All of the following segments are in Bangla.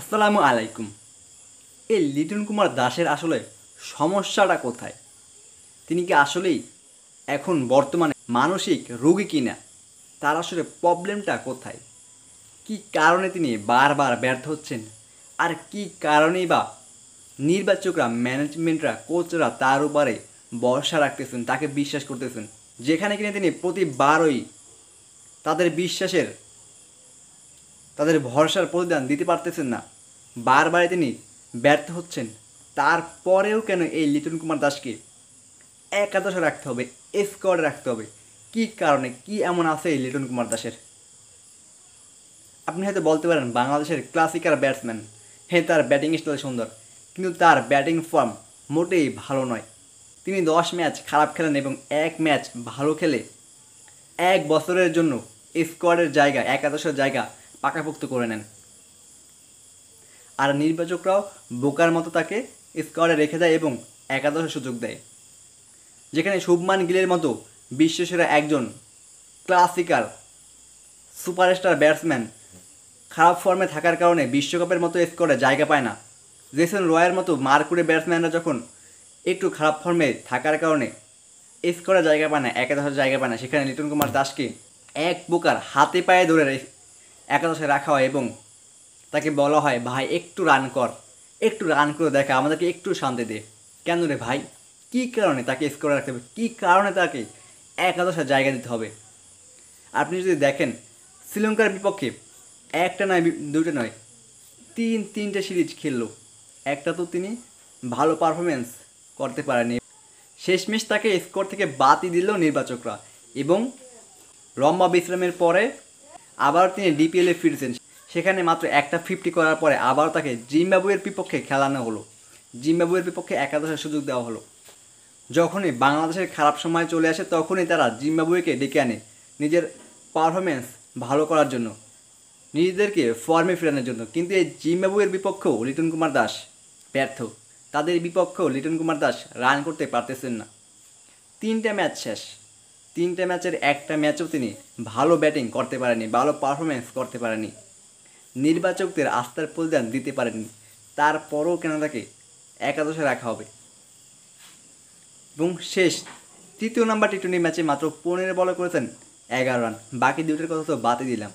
আসসালামু আলাইকুম এই লিটন কুমার দাসের আসলে সমস্যাটা কোথায় তিনি কি আসলেই এখন বর্তমানে মানসিক রোগী কিনা তার আসলে প্রবলেমটা কোথায় কি কারণে তিনি বারবার ব্যর্থ হচ্ছেন আর কি কারণেই বা নির্বাচকরা ম্যানেজমেন্টরা কোচরা তার উপরে ভরসা রাখতেছেন তাকে বিশ্বাস করতেছেন যেখানে কিনা তিনি প্রতিবারই তাদের বিশ্বাসের তাদের ভরসার প্রতিদান দিতে পারতেছেন না বারবারই তিনি ব্যর্থ হচ্ছেন তারপরেও কেন এই লিটন কুমার দাসকে একাদশে রাখতে হবে স্কোয়াডে রাখতে হবে কি কারণে কি এমন আছে এই লিটন কুমার দাসের আপনি হয়তো বলতে পারেন বাংলাদেশের ক্লাসিক্যাল ব্যাটসম্যান হ্যাঁ তার ব্যাটিং স্টাইল সুন্দর কিন্তু তার ব্যাটিং ফর্ম মোটেই ভালো নয় তিনি দশ ম্যাচ খারাপ খেলেন এবং এক ম্যাচ ভালো খেলে এক বছরের জন্য স্কোয়াডের জায়গা একাদশের জায়গা পাকাপোক্ত করে নেন আর নির্বাচকরাও বোকার মতো তাকে স্কোয়াডে রেখে দেয় এবং একাদশে সুযোগ দেয় যেখানে শুভমান গিলের মতো বিশ্বসেরা একজন ক্লাসিক্যাল সুপারস্টার ব্যাটসম্যান খারাপ ফর্মে থাকার কারণে বিশ্বকাপের মতো স্কোয়াডে জায়গা পায় না জেসন রয়ের মতো মারকুড়ে ব্যাটসম্যানরা যখন একটু খারাপ ফর্মে থাকার কারণে স্কোয়াডে জায়গা পায় না একাদশের জায়গা পায় না সেখানে লিটন কুমার দাসকে এক বোকার হাতে পায়ে ধরে একাদশে রাখা হয় এবং তাকে বলা হয় ভাই একটু রান কর একটু রান করে দেখা আমাদেরকে একটু শান্তি দে কেন রে ভাই কী কারণে তাকে স্কোরে রাখতে হবে কী কারণে তাকে একাদশে জায়গা দিতে হবে আপনি যদি দেখেন শ্রীলঙ্কার বিপক্ষে একটা নয় দুটো নয় তিন তিনটে সিরিজ খেললো একটা তো তিনি ভালো পারফরমেন্স করতে পারেনি শেষমেশ তাকে স্কোর থেকে বাতি দিল নির্বাচকরা এবং লম্বা বিশ্রামের পরে আবার তিনি ডিপিএলে ফিরছেন সেখানে মাত্র একটা ফিফটি করার পরে আবার তাকে জিম্বাবুয়ের বিপক্ষে খেলানো হলো জিম্বাবুয়ের বিপক্ষে একাদশের সুযোগ দেওয়া হলো যখনই বাংলাদেশের খারাপ সময় চলে আসে তখনই তারা জিম্বাবুয়েকে ডেকে আনে নিজের পারফরমেন্স ভালো করার জন্য নিজেদেরকে ফর্মে ফেরানোর জন্য কিন্তু এই জিম্বাবুয়ের বিপক্ষেও লিটন কুমার দাস ব্যর্থ তাদের বিপক্ষেও লিটন কুমার দাস রান করতে পারতেছেন না তিনটা ম্যাচ শেষ তিনটা ম্যাচের একটা ম্যাচও তিনি ভালো ব্যাটিং করতে পারেনি ভালো পারফরমেন্স করতে পারেনি নির্বাচকদের আস্থার প্রদান দিতে পারেনি তারপরও কেন তাকে একাদশে রাখা হবে এবং শেষ তৃতীয় নাম্বার টি টোয়েন্টি ম্যাচে মাত্র পনেরো বলে করেছেন এগারো রান বাকি দুটোর কথা তো বাদই দিলাম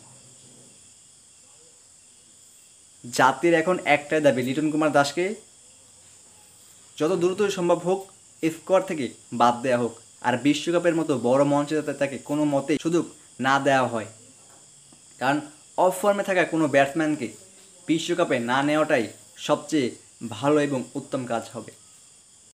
জাতির এখন একটাই দাবি লিটন কুমার দাসকে যত দ্রুত সম্ভব হোক স্কোয়ার থেকে বাদ দেওয়া হোক আর বিশ্বকাপের মতো বড় মঞ্চে তাকে কোনো মতে সুযোগ না দেওয়া হয় কারণ অফ ফর্মে থাকা কোনো ব্যাটসম্যানকে বিশ্বকাপে না নেওয়াটাই সবচেয়ে ভালো এবং উত্তম কাজ হবে